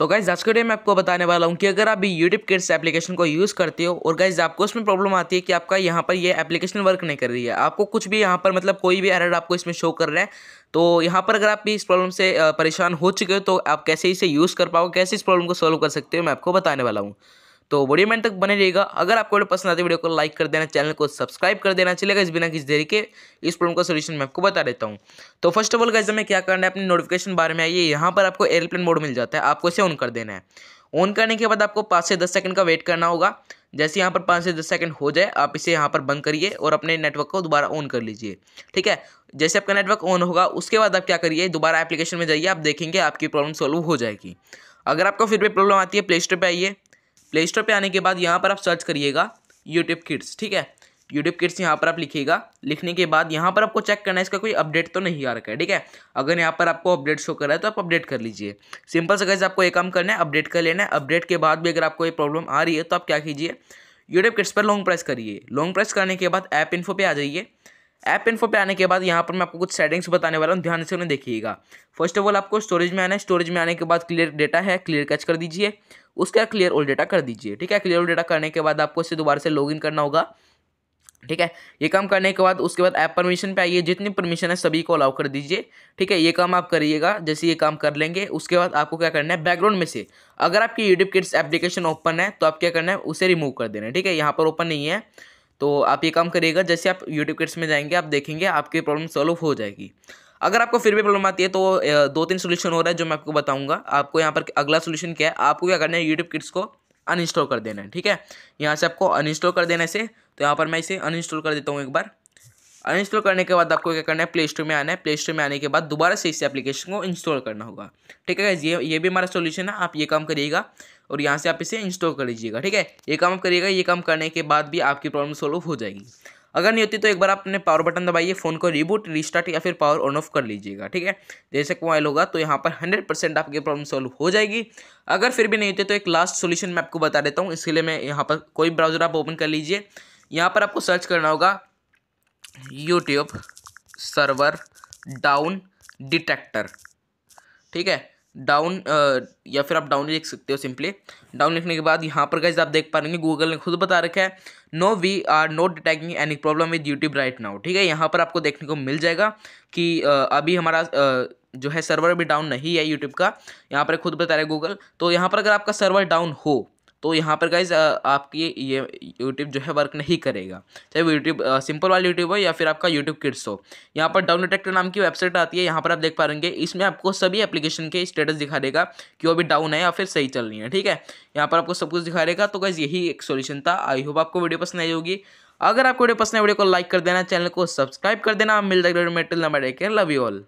so guys आज के day मैं आपको बताने वाला हूँ कि अगर आप भी यूट्यूब किड्स एप्लीकेशन को यूज़ करते हो और गाइज आपको उसमें प्रॉब्लम आती है कि आपका यहाँ पर ये एप्लीकेशन वर्क नहीं कर रही है आपको कुछ भी यहाँ पर मतलब कोई भी एरर आपको इसमें शो कर रहा है तो यहाँ पर अगर आप भी इस प्रॉब्लम से परेशान हो चुके हो तो आप कैसे इसे यूज़ कर पाओ कैसे इस प्रॉब्लम को सॉल्व कर सकते हो मैं आपको बताने वाला हूँ तो बड़ी मैन तक बने रहेगा अगर आपको वीडियो पसंद आती है वीडियो को लाइक कर देना चैनल को सब्सक्राइब कर देना चलेगा इस बिना किसी देरी के इस प्रॉब्लम का सोल्यूशन मैं आपको बता देता हूँ तो फर्स्ट ऑफ ऑल गाइज हमें क्या करना है अपनी नोटिफिकेशन बारे में आइए यहाँ पर आपको एयरप्लेन मोड मिल जाता है आपको इसे ऑन कर देना है ऑन करने के बाद आपको पाँच से दस सेकंड का वेट करना होगा जैसे यहाँ पर पाँच से दस सेकंड हो जाए आप इसे यहाँ पर बंद करिए और अपने नेटवर्क को दोबारा ऑन कर लीजिए ठीक है जैसे आपका नेटवर्क ऑन होगा उसके बाद आप क्या करिए दोबारा एप्लीकेशन में जाइए आप देखेंगे आपकी प्रॉब्लम सॉल्व हो जाएगी अगर आपको फिर भी प्रॉब्लम आती है प्ले स्टोर पर आइए प्ले स्टोर पर आने के बाद यहाँ पर आप सर्च करिएगा यूट्यूब किड्स ठीक है यूट्यूब किड्स यहाँ पर आप लिखिएगा लिखने के बाद यहाँ पर आपको चेक करना है इसका कोई अपडेट तो नहीं आ रखा है ठीक है अगर यहाँ पर आपको अपडेट शो कर रहा है तो आप अपडेट कर लीजिए सिंपल से कैसे आपको एक काम करना है अपडेट कर लेना है अपडेट के बाद भी अगर आपको ये प्रॉब्लम आ रही है तो आप क्या कीजिए यूट्यूब किड्स पर लॉन्ग प्रेस करिए लॉन्ग प्रेस करने के बाद ऐप इन्फो पर आ जाइए ऐप इन्फो पे आने के बाद यहाँ पर मैं आपको कुछ सेटिंग्स बताने वाला हूँ ध्यान से उन्हें देखिएगा फर्स्ट ऑफ ऑल आपको स्टोरेज में आना है स्टोरेज में आने के बाद क्लियर डेटा है क्लियर कैच कर दीजिए उसके बाद क्लियर ओल्ड डेटा कर दीजिए ठीक है क्लियर ओल्ड डेटा करने के बाद आपको इसे दोबारा से इन करना होगा ठीक है ये काम करने के बाद उसके बाद ऐप परमिशन पे आइए जितनी परमिशन है सभी को अलाउ कर दीजिए ठीक है ये काम आप करिएगा जैसे ये काम कर लेंगे उसके बाद आपको क्या करना है बैकग्राउंड में से अगर आपकी यूट्यूब किड्स एप्लीकेशन ओपन है तो आप क्या करना है उसे रिमूव कर देना है ठीक है यहाँ पर ओपन नहीं है तो आप ये काम करिएगा जैसे आप यूट्यूब किट्स में जाएंगे आप देखेंगे आपकी प्रॉब्लम सॉल्व हो जाएगी अगर आपको फिर भी प्रॉब्लम आती है तो दो तीन सोल्यूशन हो रहा है जो मैं आपको बताऊँगा आपको यहाँ पर अगला सोल्यूशन क्या है आपको क्या करना है यूट्यूब किट्स को अनइंस्टॉल कर देना है ठीक है यहाँ से आपको अनइंस्टॉल कर देना से तो यहाँ पर मैं इसे अनइंस्टॉल कर देता हूँ एक बार अनइंस्टॉल करने के बाद आपको क्या करना है प्ले स्टोर में आना है प्ले स्टोर में आने के बाद दोबारा से इस एप्लीकेशन को इंस्टॉल करना होगा ठीक है ये ये भी हमारा सॉल्यूशन है आप ये काम करिएगा और यहाँ से आप इसे इंस्टॉल कर लीजिएगा ठीक है ये काम आप करिएगा ये काम करने के बाद भी आपकी प्रॉब्लम सॉल्व हो जाएगी अगर नहीं होती तो एक बार आपने पावर बटन दबाइए फ़ोन को रिबूट रिस्टार्ट या फिर पावर ऑन ऑफ कर लीजिएगा ठीक है जैसे मोबाइल होगा तो यहाँ पर हंड्रेड परसेंट आपकी प्रॉब्लम सॉल्व हो जाएगी अगर फिर भी नहीं होती तो एक लास्ट सोल्यूशन मैं आपको बता देता हूँ इसके लिए मैं यहाँ पर कोई ब्राउज़र आप ओपन कर लीजिए यहाँ पर आपको सर्च करना होगा यूट्यूब सर्वर डाउन डिटेक्टर ठीक है डाउन या फिर आप डाउन लिख सकते हो सिंपली डाउन लिखने के बाद यहाँ पर गाइज आप देख पा हैं गूगल ने खुद बता रखा है no we are not detecting any problem with YouTube right now ठीक है यहाँ पर आपको देखने को मिल जाएगा कि आ, अभी हमारा आ, जो है सर्वर भी डाउन नहीं है यूट्यूब का यहाँ पर खुद बता रहा है गूगल तो यहाँ पर अगर आपका सर्वर डाउन हो तो यहाँ पर गाइज आपकी ये यूट्यूब जो है वर्क नहीं करेगा चाहे वो यूट्यूब सिंपल वाला यूट्यूब हो या फिर आपका यूट्यूब किड्स हो यहाँ पर डाउन डिटेक्टर नाम की वेबसाइट आती है यहाँ पर आप देख पा रहेंगे इसमें आपको सभी एप्लीकेशन के स्टेटस दिखा देगा कि वो अभी डाउन है या फिर सही चल रही है ठीक है यहाँ पर आपको सब कुछ दिखा देगा तो गाइज यही एक सोल्यूशन था आई होप आपको वीडियो पसंद आई होगी अगर आपको वीडियो पसंद है वीडियो को लाइक कर देना चैनल को सब्सक्राइब कर देना मिल जाएगा लव यू ऑल